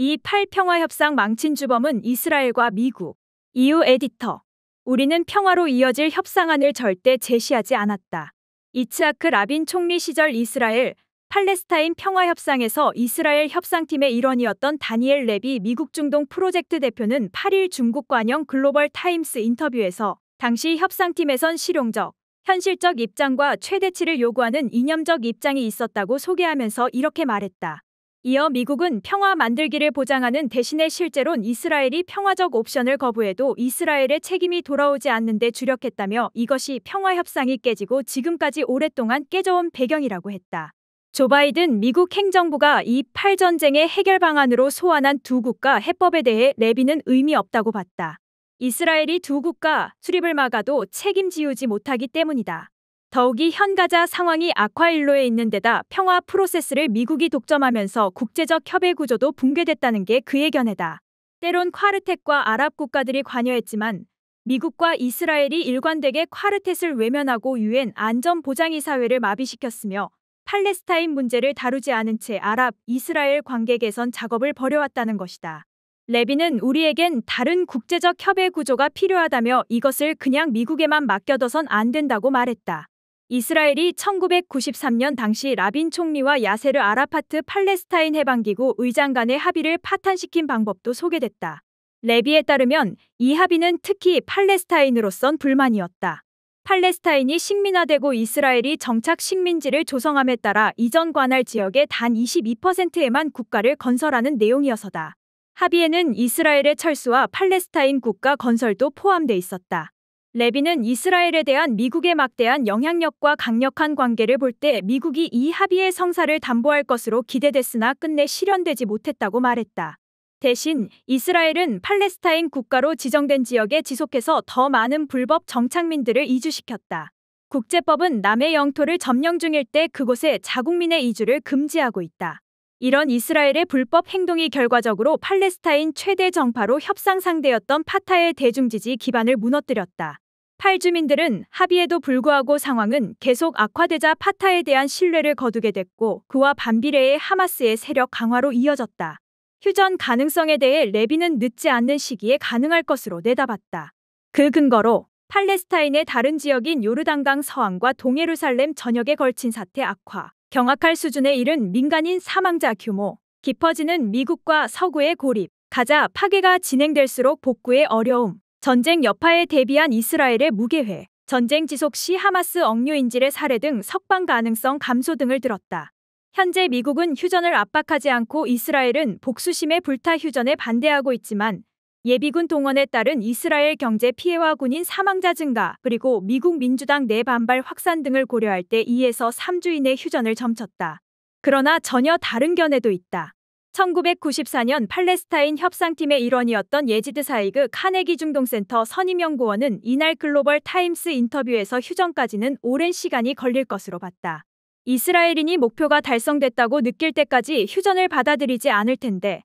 이 8평화협상 망친 주범은 이스라엘과 미국. 이후 에디터. 우리는 평화로 이어질 협상안을 절대 제시하지 않았다. 이츠하크 라빈 총리 시절 이스라엘, 팔레스타인 평화협상에서 이스라엘 협상팀의 일원이었던 다니엘 레비 미국 중동 프로젝트 대표는 8일 중국 관영 글로벌 타임스 인터뷰에서 당시 협상팀에선 실용적, 현실적 입장과 최대치를 요구하는 이념적 입장이 있었다고 소개하면서 이렇게 말했다. 이어 미국은 평화 만들기를 보장하는 대신에 실제론 이스라엘이 평화적 옵션을 거부해도 이스라엘의 책임이 돌아오지 않는 데 주력했다며 이것이 평화 협상이 깨지고 지금까지 오랫동안 깨져온 배경이라고 했다. 조 바이든 미국 행정부가 이 8전쟁의 해결 방안으로 소환한 두 국가 해법에 대해 레비는 의미 없다고 봤다. 이스라엘이 두 국가 출입을 막아도 책임지우지 못하기 때문이다. 더욱이 현 가자 상황이 악화일로에 있는 데다 평화 프로세스를 미국이 독점하면서 국제적 협의 구조도 붕괴됐다는 게 그의 견해다. 때론 콰르텟과 아랍 국가들이 관여했지만 미국과 이스라엘이 일관되게 콰르텟을 외면하고 유엔 안전보장이사회를 마비시켰으며 팔레스타인 문제를 다루지 않은 채 아랍, 이스라엘 관계 개선 작업을 벌여왔다는 것이다. 레비는 우리에겐 다른 국제적 협의 구조가 필요하다며 이것을 그냥 미국에만 맡겨둬선 안 된다고 말했다. 이스라엘이 1993년 당시 라빈 총리와 야세르 아라파트 팔레스타인 해방기구 의장 간의 합의를 파탄시킨 방법도 소개됐다. 레비에 따르면 이 합의는 특히 팔레스타인으로선 불만이었다. 팔레스타인이 식민화되고 이스라엘이 정착 식민지를 조성함에 따라 이전 관할 지역의 단 22%에만 국가를 건설하는 내용이어서다. 합의에는 이스라엘의 철수와 팔레스타인 국가 건설도 포함돼 있었다. 레비는 이스라엘에 대한 미국의 막대한 영향력과 강력한 관계를 볼 때 미국이 이 합의의 성사를 담보할 것으로 기대됐으나 끝내 실현되지 못했다고 말했다. 대신 이스라엘은 팔레스타인 국가로 지정된 지역에 지속해서 더 많은 불법 정착민들을 이주시켰다. 국제법은 남의 영토를 점령 중일 때 그곳에 자국민의 이주를 금지하고 있다. 이런 이스라엘의 불법 행동이 결과적으로 팔레스타인 최대 정파로 협상 상대였던 파타의 대중지지 기반을 무너뜨렸다. 팔주민들은 합의에도 불구하고 상황은 계속 악화되자 파타에 대한 신뢰를 거두게 됐고 그와 반비례의 하마스의 세력 강화로 이어졌다. 휴전 가능성에 대해 레비는 늦지 않는 시기에 가능할 것으로 내다봤다. 그 근거로 팔레스타인의 다른 지역인 요르단강 서안과 동예루살렘 전역에 걸친 사태 악화, 경악할 수준에 이른 민간인 사망자 규모, 깊어지는 미국과 서구의 고립, 가자 파괴가 진행될수록 복구의 어려움, 전쟁 여파에 대비한 이스라엘의 무게회 전쟁 지속 시 하마스 억류인질의 사례 등 석방 가능성 감소 등을 들었다. 현재 미국은 휴전을 압박하지 않고 이스라엘은 복수심의 불타 휴전에 반대하고 있지만 예비군 동원에 따른 이스라엘 경제 피해와 군인 사망자 증가 그리고 미국 민주당 내 반발 확산 등을 고려할 때 2에서 3주 이내 휴전을 점쳤다. 그러나 전혀 다른 견해도 있다. 1994년 팔레스타인 협상팀의 일원이었던 예지드 사이그 카네기 중동센터 선임 연구원은 이날 글로벌 타임스 인터뷰에서 휴전까지는 오랜 시간이 걸릴 것으로 봤다. 이스라엘인이 목표가 달성됐다고 느낄 때까지 휴전을 받아들이지 않을 텐데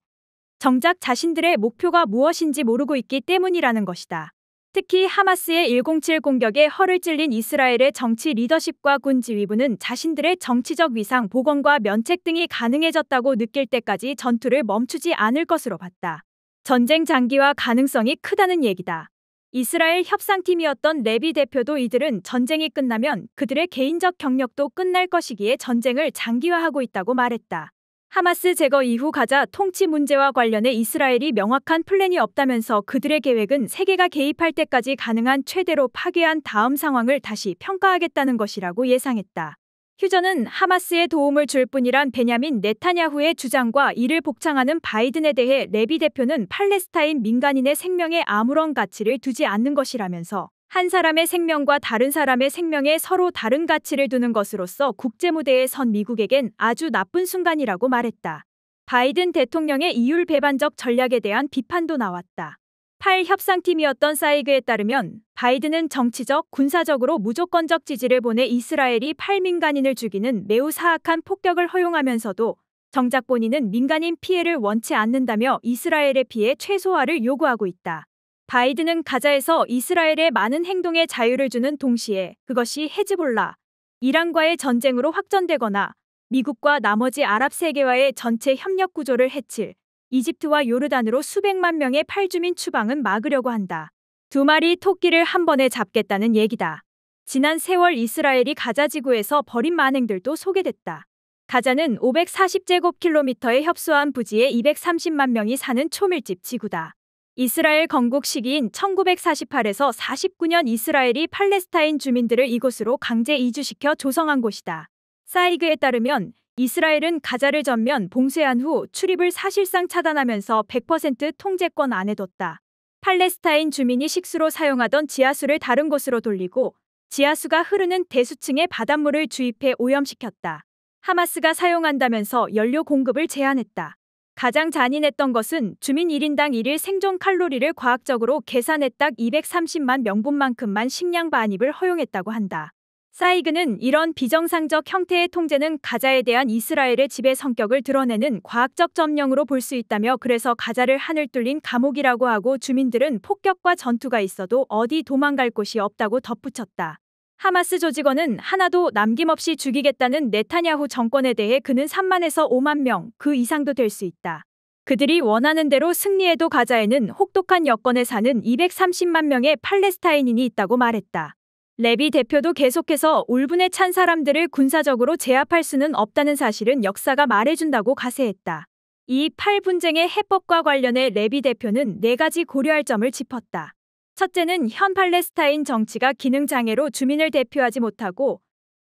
정작 자신들의 목표가 무엇인지 모르고 있기 때문이라는 것이다. 특히 하마스의 107 공격에 허를 찔린 이스라엘의 정치 리더십과 군 지휘부는 자신들의 정치적 위상 복원과 면책 등이 가능해졌다고 느낄 때까지 전투를 멈추지 않을 것으로 봤다. 전쟁 장기화 가능성이 크다는 얘기다. 이스라엘 협상팀이었던 레비 대표도 이들은 전쟁이 끝나면 그들의 개인적 경력도 끝날 것이기에 전쟁을 장기화하고 있다고 말했다. 하마스 제거 이후 가자 통치 문제와 관련해 이스라엘이 명확한 플랜이 없다면서 그들의 계획은 세계가 개입할 때까지 가능한 최대로 파괴한 다음 상황을 다시 평가하겠다는 것이라고 예상했다. 휴전은 하마스에 도움을 줄 뿐이란 베냐민 네타냐후의 주장과 이를 복창하는 바이든에 대해 레비 대표는 팔레스타인 민간인의 생명에 아무런 가치를 두지 않는 것이라면서 한 사람의 생명과 다른 사람의 생명에 서로 다른 가치를 두는 것으로서 국제무대에 선 미국에겐 아주 나쁜 순간이라고 말했다. 바이든 대통령의 이율 배반적 전략에 대한 비판도 나왔다. 8 협상팀이었던 사이그에 따르면 바이든은 정치적, 군사적으로 무조건적 지지를 보내 이스라엘이 8 민간인을 죽이는 매우 사악한 폭격을 허용하면서도 정작 본인은 민간인 피해를 원치 않는다며 이스라엘의 피해 최소화를 요구하고 있다. 바이든은 가자에서 이스라엘의 많은 행동의 자유를 주는 동시에 그것이 헤즈볼라, 이란과의 전쟁으로 확전되거나 미국과 나머지 아랍 세계와의 전체 협력 구조를 해칠 이집트와 요르단으로 수백만 명의 팔주민 추방은 막으려고 한다. 두 마리 토끼를 한 번에 잡겠다는 얘기다. 지난 세월 이스라엘이 가자 지구에서 버린 만행들도 소개됐다. 가자는 540제곱킬로미터에 협소한 부지에 230만 명이 사는 초밀집 지구다. 이스라엘 건국 시기인 1948에서 49년 이스라엘이 팔레스타인 주민들을 이곳으로 강제 이주시켜 조성한 곳이다. 사이그에 따르면 이스라엘은 가자를 전면 봉쇄한 후 출입을 사실상 차단하면서 100% 통제권 안에 뒀다. 팔레스타인 주민이 식수로 사용하던 지하수를 다른 곳으로 돌리고 지하수가 흐르는 대수층의 바닷물을 주입해 오염시켰다. 하마스가 사용한다면서 연료 공급을 제한했다. 가장 잔인했던 것은 주민 1인당 1일 생존 칼로리를 과학적으로 계산해 딱 230만 명분만큼만 식량 반입을 허용했다고 한다. 사이그는 이런 비정상적 형태의 통제는 가자에 대한 이스라엘의 지배 성격을 드러내는 과학적 점령으로 볼 수 있다며 그래서 가자를 하늘 뚫린 감옥이라고 하고 주민들은 폭격과 전투가 있어도 어디 도망갈 곳이 없다고 덧붙였다. 하마스 조직원은 하나도 남김없이 죽이겠다는 네타냐후 정권에 대해 그는 3만에서 5만 명, 그 이상도 될 수 있다. 그들이 원하는 대로 승리해도 가자에는 혹독한 여건에 사는 230만 명의 팔레스타인인이 있다고 말했다. 레비 대표도 계속해서 울분에 찬 사람들을 군사적으로 제압할 수는 없다는 사실은 역사가 말해준다고 가세했다. 이 팔분쟁의 해법과 관련해 레비 대표는 네 가지 고려할 점을 짚었다. 첫째는 현 팔레스타인 정치가 기능장애로 주민을 대표하지 못하고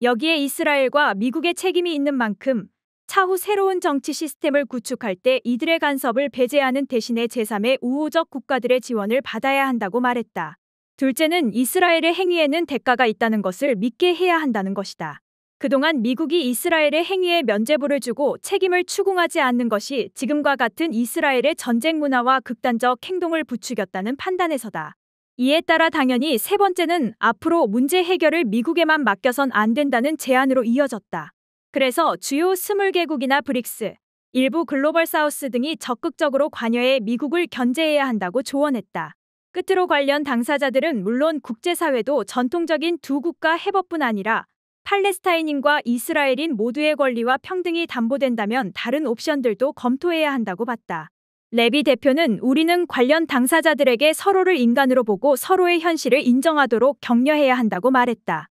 여기에 이스라엘과 미국의 책임이 있는 만큼 차후 새로운 정치 시스템을 구축할 때 이들의 간섭을 배제하는 대신에 제3의 우호적 국가들의 지원을 받아야 한다고 말했다. 둘째는 이스라엘의 행위에는 대가가 있다는 것을 믿게 해야 한다는 것이다. 그동안 미국이 이스라엘의 행위에 면죄부를 주고 책임을 추궁하지 않는 것이 지금과 같은 이스라엘의 전쟁 문화와 극단적 행동을 부추겼다는 판단에서다. 이에 따라 당연히 세 번째는 앞으로 문제 해결을 미국에만 맡겨선 안 된다는 제안으로 이어졌다. 그래서 주요 20개국이나 브릭스, 일부 글로벌 사우스 등이 적극적으로 관여해 미국을 견제해야 한다고 조언했다. 끝으로 관련 당사자들은 물론 국제사회도 전통적인 두 국가 해법뿐 아니라 팔레스타인인과 이스라엘인 모두의 권리와 평등이 담보된다면 다른 옵션들도 검토해야 한다고 봤다. 레비 대표는 우리는 관련 당사자들에게 서로를 인간으로 보고 서로의 현실을 인정하도록 격려해야 한다고 말했다.